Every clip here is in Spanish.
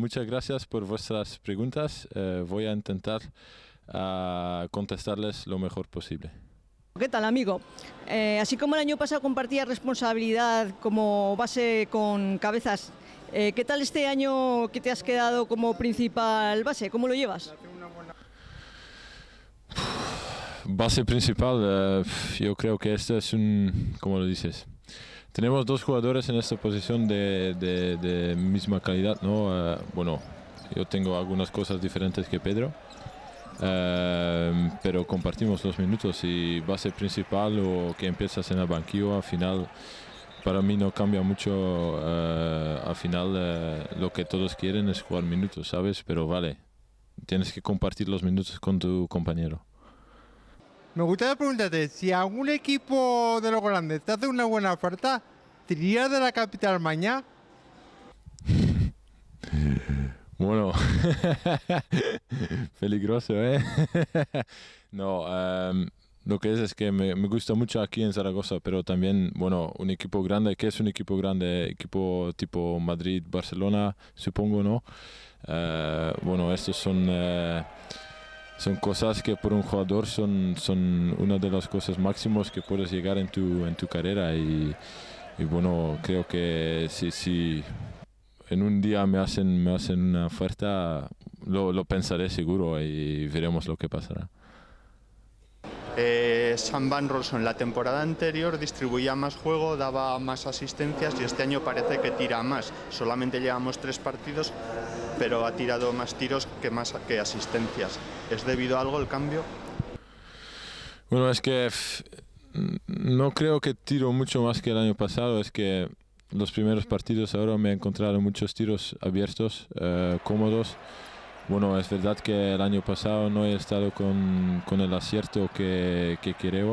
muchas gracias por vuestras preguntas. Eh, voy a intentar ah, contestarles lo mejor posible. ¿Qué tal, amigo? Eh, así como el año pasado compartía responsabilidad como base con cabezas, eh, ¿qué tal este año que te has quedado como principal base? ¿Cómo lo llevas? Base principal, yo creo que esto es un, ¿cómo lo dices? Tenemos dos jugadores en esta posición de, misma calidad, ¿no? Eh, bueno, yo tengo algunas cosas diferentes que Pedro, eh, pero compartimos los minutos y base principal o que empiezas en el banquillo, al final, para mí no cambia mucho, eh, al final lo que todos quieren es jugar minutos, ¿sabes? Pero vale, tienes que compartir los minutos con tu compañero. Me gustaría preguntarte, si algún equipo de los grandes te hace una buena oferta, ¿te de la capital mañana? Bueno, peligroso, ¿eh? no, em, lo que es es que me, gusta mucho aquí en Zaragoza, pero también, bueno, un equipo grande, ¿qué es un equipo grande? Equipo tipo Madrid, Barcelona, supongo, ¿no? Eh, bueno, estos son... Eh, son cosas que por un jugador son, son una de las cosas máximas que puedes llegar en tu, en tu carrera y, bueno, creo que si, si, en un día me hacen, me hacen una oferta, lo, lo pensaré seguro y veremos lo que pasará. Eh, Sam Van en la temporada anterior distribuía más juego, daba más asistencias y este año parece que tira más. Solamente llevamos tres partidos, pero ha tirado más tiros que, más, que asistencias. ¿Es debido a algo el cambio? Bueno, es que no creo que tiro mucho más que el año pasado, es que los primeros partidos ahora me he encontrado muchos tiros abiertos, eh, cómodos. Bueno, es verdad que el año pasado no he estado con, con el acierto que, que quería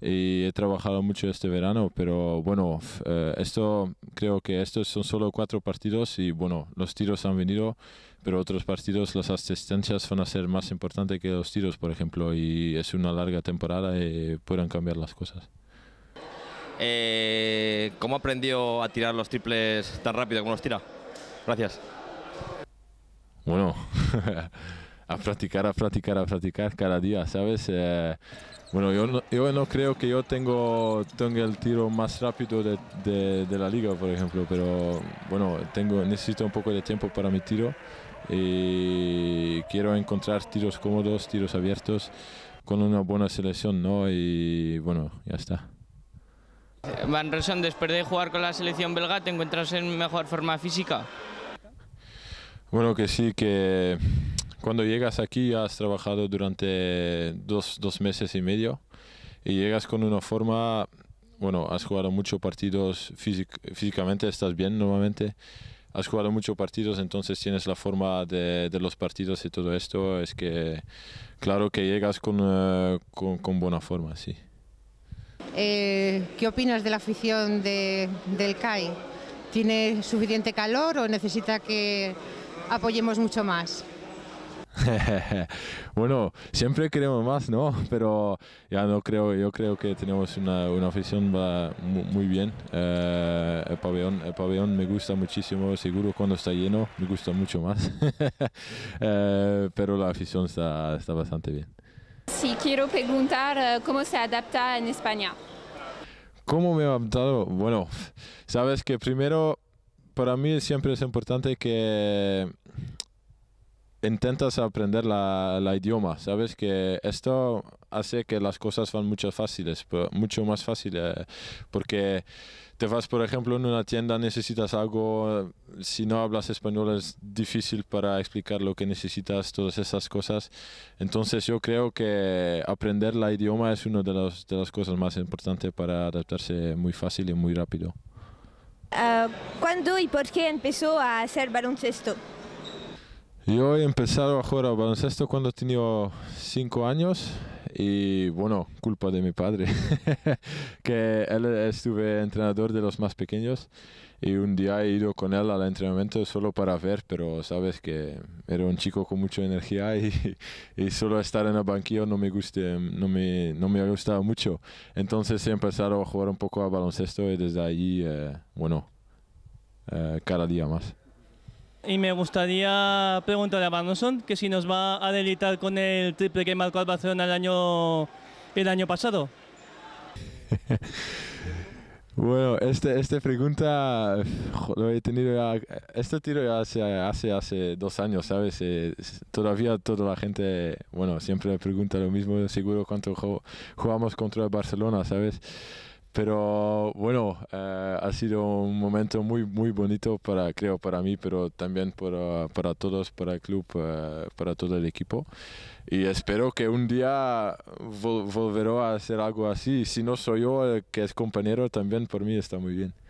y he trabajado mucho este verano, pero bueno, eh, esto creo que estos son solo cuatro partidos y bueno, los tiros han venido, pero otros partidos las asistencias van a ser más importantes que los tiros, por ejemplo, y es una larga temporada y pueden cambiar las cosas. Eh, ¿Cómo aprendió a tirar los triples tan rápido como los tira? Gracias. Bueno. a practicar, a practicar, a practicar cada día, ¿sabes? Eh, bueno, yo no, yo no creo que yo tengo, tengo el tiro más rápido de, de, la liga, por ejemplo, pero bueno, tengo, necesito un poco de tiempo para mi tiro y quiero encontrar tiros cómodos, tiros abiertos con una buena selección, ¿no? Y bueno, ya está. Van Rosen, después de jugar con la selección belga, ¿te encuentras en mejor forma física? Bueno, que sí, que cuando llegas aquí has trabajado durante dos, meses y medio y llegas con una forma, bueno, has jugado muchos partidos físicamente, estás bien normalmente, has jugado muchos partidos, entonces tienes la forma de, los partidos y todo esto, es que claro que llegas con, eh, con, buena forma, sí. Eh, ¿Qué opinas de la afición del CAI? ¿Tiene suficiente calor o necesita que apoyemos mucho más? bueno, siempre queremos más, ¿no? Pero ya no creo, yo creo que tenemos una, una afición va muy, bien. Eh, el, pabellón, me gusta muchísimo, seguro cuando está lleno me gusta mucho más. Eh, pero la afición está, está bastante bien. Sí, quiero preguntar eh, cómo se adapta en España. ¿Cómo me he adaptado? Bueno, sabes que primero para mí siempre es importante que intentas aprender la, idioma, ¿sabes? Que esto hace que las cosas van mucho, fáciles, mucho más fáciles, eh, porque te vas, por ejemplo, en una tienda, necesitas algo, si no hablas español es difícil para explicar lo que necesitas, todas esas cosas. Entonces yo creo que aprender la idioma es una de, de las cosas más importantes para adaptarse muy fácil y muy rápido. Ah, ¿Cuándo y por qué empezó a hacer baloncesto? Yo he empezado a jugar al baloncesto cuando tenía 5 años y bueno, culpa de mi padre, que él estuve entrenador de los más pequeños y un día he ido con él al entrenamiento solo para ver, pero sabes que era un chico con mucha energía y, solo estar en el banquillo no me, guste, no no me ha mucho. Entonces he empezado a jugar un poco al baloncesto y desde allí, eh, bueno, eh, cada día más. Y me gustaría preguntarle a Barnoson que si nos va a deleitar con el triple que marcó al Barcelona el año, el año pasado. Bueno, este, esta pregunta lo he tenido ya, este tiro ya hace, hace, hace dos años, ¿sabes? Eh, todavía toda la gente, bueno, siempre pregunta lo mismo, seguro cuando jugamos contra el Barcelona, ¿sabes? Pero bueno, eh, ha sido un momento muy, muy bonito para, creo, para mí, pero también para, todos, para el club, eh, para todo el equipo. Y espero que un día volveré a hacer algo así. Si no soy yo, el que es compañero, también por mí está muy bien.